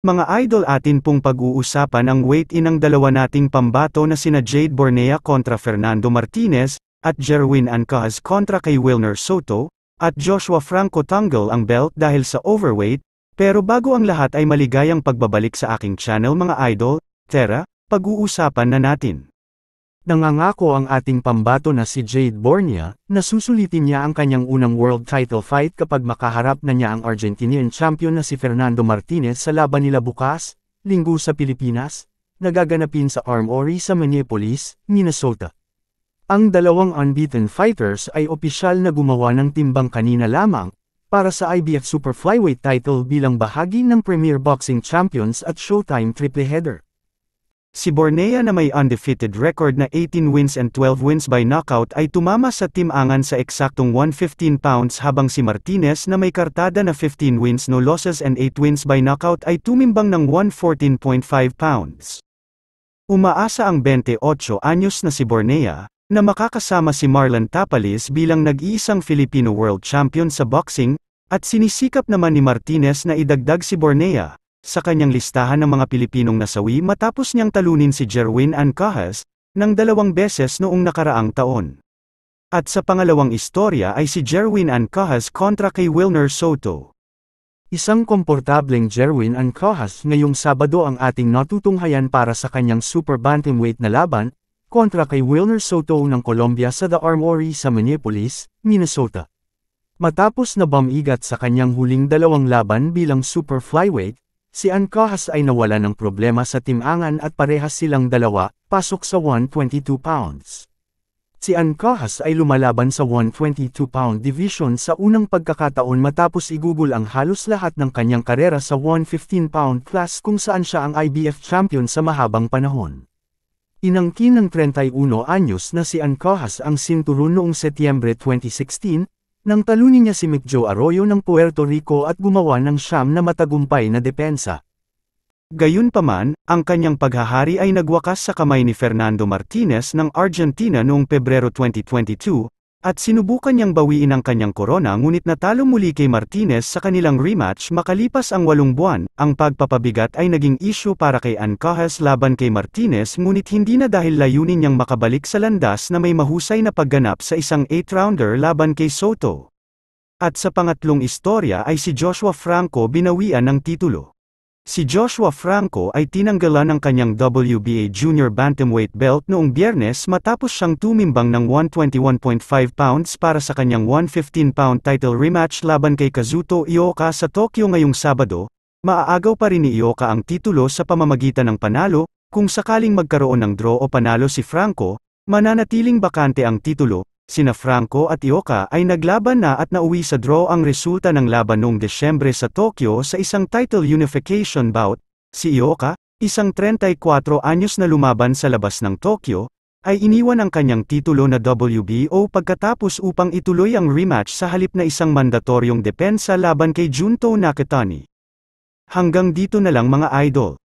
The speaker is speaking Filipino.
Mga idol atin pong pag-uusapan ang weight-in ng dalawa nating pambato na sina Jade Bornea kontra Fernando Martinez, at Jerwin Ancaz kontra kay Wilner Soto, at Joshua Franco Tangle ang belt dahil sa overweight, pero bago ang lahat ay maligayang pagbabalik sa aking channel mga idol, Tera, pag-uusapan na natin. Nangangako ang ating pambato na si Jade Bornia, na susulitin niya ang kanyang unang world title fight kapag makaharap na niya ang Argentinian champion na si Fernando Martinez sa laban nila bukas, linggo sa Pilipinas, nagaganapin sa Armory sa Minneapolis, Minnesota. Ang dalawang unbeaten fighters ay opisyal na gumawa ng timbang kanina lamang, para sa IBF Super Flyweight title bilang bahagi ng Premier Boxing Champions at Showtime Triple Header. Si Bornea na may undefeated record na 18 wins and 12 wins by knockout ay tumama sa Team Angan sa eksaktong 115 pounds habang si Martinez na may kartada na 15 wins no losses and 8 wins by knockout ay tumimbang ng 114.5 pounds. Umaasa ang 28 anyos na si Bornea, na makakasama si Marlon Tapalis bilang nag-iisang Filipino World Champion sa boxing, at sinisikap naman ni Martinez na idagdag si Bornea, sa kanyang listahan ng mga Pilipinong nasawi matapos niyang talunin si Jerwin Ancajas, ng dalawang beses noong nakaraang taon. At sa pangalawang istorya ay si Jerwin Ancajas kontra kay Wilner Soto. Isang komportableng Jerwin Ancajas ngayong Sabado ang ating natutunghayan para sa kanyang super bantamweight na laban, kontra kay Wilner Soto ng Colombia sa The Armory sa Minneapolis, Minnesota. Matapos na bumigat sa kanyang huling dalawang laban bilang super flyweight, Si Ancajas ay nawala ng problema sa timangan at parehas silang dalawa, pasok sa 122 pounds. Si Ancajas ay lumalaban sa 122 pound division sa unang pagkakataon matapos igugol ang halos lahat ng kanyang karera sa 115 pound class kung saan siya ang IBF champion sa mahabang panahon. Inangkin ng 31 anyos na si Ancajas ang sinturon noong Setyembre 2016, nang talunin niya si Micjo Arroyo ng Puerto Rico at gumawa ng siyam na matagumpay na depensa. Gayunpaman, ang kanyang paghahari ay nagwakas sa kamay ni Fernando Martinez ng Argentina noong Pebrero 2022, at sinubukan niyang bawiin ang kanyang korona ngunit natalo muli kay Martinez sa kanilang rematch makalipas ang walong buwan. Ang pagpapabigat ay naging issue para kay Ancajas laban kay Martinez ngunit hindi na dahil layunin niyang makabalik sa landas na may mahusay na pagganap sa isang 8-rounder laban kay Soto. At sa pangatlong istorya ay si Joshua Franco binawian ng titulo. Si Joshua Franco ay tinanggalan ng kanyang WBA Junior Bantamweight belt noong biyernes matapos siyang tumimbang ng 121.5 pounds para sa kanyang 115-pound title rematch laban kay Kazuto Ioka sa Tokyo ngayong Sabado, maaagaw pa rin ni Ioka ang titulo sa pamamagitan ng panalo, kung sakaling magkaroon ng draw o panalo si Franco, mananatiling bakante ang titulo, sina Franco at Ioka ay naglaban na at nauwi sa draw ang resulta ng laban noong Desyembre sa Tokyo sa isang title unification bout, si Ioka, isang 34 anyos na lumaban sa labas ng Tokyo, ay iniwan ang kanyang titulo na WBO pagkatapos upang ituloy ang rematch sa halip na isang mandatoryong depensa laban kay Junto Nakatani. Hanggang dito na lang mga idol.